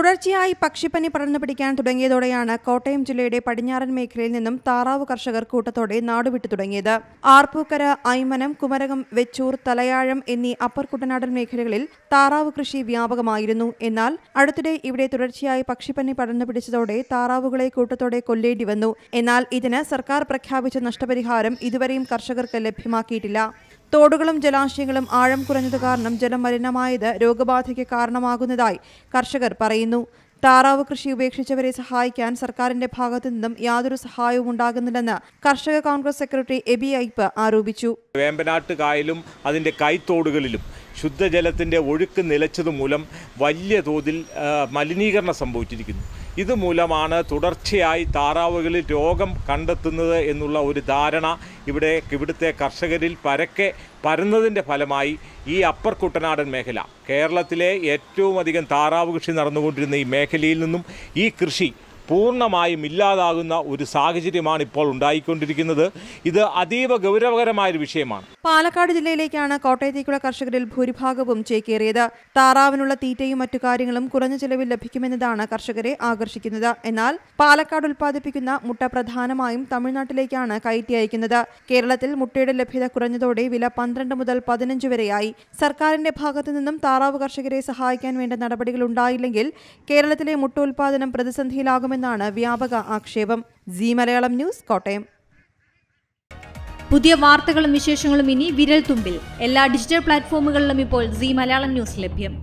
തുടർച്ചയായി പക്ഷിപ്പനി പടർന്നു പിടിക്കാൻ തുടങ്ങിയതോടെയാണ് കോട്ടയം ജില്ലയുടെ പടിഞ്ഞാറൻ മേഖലയിൽ നിന്നും താറാവ് കർഷകർ കൂട്ടത്തോടെ നാടുവിട്ടു തുടങ്ങിയത് ആർപ്പൂക്കര ഐമനം കുമരകം വെച്ചൂർ തലയാഴം എന്നീ അപ്പർ കുട്ടനാടൻ മേഖലകളിൽ താറാവ് കൃഷി വ്യാപകമായിരുന്നു എന്നാൽ അടുത്തിടെ ഇവിടെ തുടർച്ചയായി പക്ഷിപ്പനി പടർന്നു പിടിച്ചതോടെ താറാവുകളെ കൂട്ടത്തോടെ കൊല്ലേണ്ടി വന്നു എന്നാൽ ഇതിന് സർക്കാർ പ്രഖ്യാപിച്ച നഷ്ടപരിഹാരം ഇതുവരെയും കർഷകർക്ക് ലഭ്യമാക്കിയിട്ടില്ല തോടുകളും ജലാശയങ്ങളും ആഴം കുറഞ്ഞത് കാരണം ജലമലിനമായത് രോഗബാധയ്ക്ക് കാരണമാകുന്നതായി കർഷകർ പറയുന്നു താറാവ് കൃഷി ഉപേക്ഷിച്ചവരെ സഹായിക്കാൻ സർക്കാരിന്റെ ഭാഗത്തു നിന്നും യാതൊരു സഹായവും ഉണ്ടാകുന്നില്ലെന്ന് കർഷക കോൺഗ്രസ് സെക്രട്ടറി എബി ഐപ്പ് ആരോപിച്ചു വേമ്പനാട്ട് കായലും അതിന്റെ കൈത്തോടുകളിലും ശുദ്ധജലത്തിന്റെ ഒഴുക്ക് നിലച്ചതുമൂലം വലിയ തോതിൽ മലിനീകരണം സംഭവിച്ചിരിക്കുന്നു ഇതുമൂലമാണ് തുടർച്ചയായി താറാവുകളിൽ രോഗം കണ്ടെത്തുന്നത് എന്നുള്ള ഒരു ധാരണ ഇവിടെ ഇവിടുത്തെ കർഷകരിൽ പരക്കെ പരന്നതിൻ്റെ ഫലമായി ഈ അപ്പർ കുട്ടനാടൻ മേഖല കേരളത്തിലെ ഏറ്റവും അധികം താറാവ് കൃഷി നടന്നുകൊണ്ടിരുന്ന ഈ മേഖലയിൽ നിന്നും ഈ കൃഷി പൂർണ്ണമായും ഇല്ലാതാകുന്ന ഒരു സാഹചര്യമാണ് ഇപ്പോൾ ഉണ്ടായിക്കൊണ്ടിരിക്കുന്നത് ഇത് അതീവ ഗൗരവകരമായ ഒരു വിഷയമാണ് പാലക്കാട് ജില്ലയിലേക്കാണ് കോട്ടയത്തേക്കുള്ള കർഷകരിൽ ഭൂരിഭാഗവും ചേക്കേറിയത് താറാവിനുള്ള തീറ്റയും മറ്റു കാര്യങ്ങളും കുറഞ്ഞ ചെലവിൽ ലഭിക്കുമെന്നതാണ് കർഷകരെ ആകർഷിക്കുന്നത് എന്നാൽ പാലക്കാട് ഉൽപ്പാദിപ്പിക്കുന്ന മുട്ട പ്രധാനമായും തമിഴ്നാട്ടിലേക്കാണ് കയറ്റി അയക്കുന്നത് കേരളത്തിൽ മുട്ടയുടെ ലഭ്യത കുറഞ്ഞതോടെ വില പന്ത്രണ്ട് മുതൽ പതിനഞ്ച് വരെയായി സർക്കാരിന്റെ ഭാഗത്തു നിന്നും താറാവ് കർഷകരെ സഹായിക്കാൻ വേണ്ട നടപടികൾ ഉണ്ടായില്ലെങ്കിൽ കേരളത്തിലെ മുട്ട ഉൽപ്പാദനം പ്രതിസന്ധിയിലാകുമെന്ന് എന്നാണ് വ്യാപക ആക്ഷേപം ജി മലയാളം ന്യൂസ് കോട്ടയം പുതിയ വാർത്തകളും വിശേഷങ്ങളും ഇനി വിരൽ തുമ്പിൽ എല്ലാ ഡിജിറ്റൽ പ്ലാറ്റ്ഫോമുകളിലും ഇപ്പോൾ സി മലയാളം ന്യൂസ് ലഭ്യം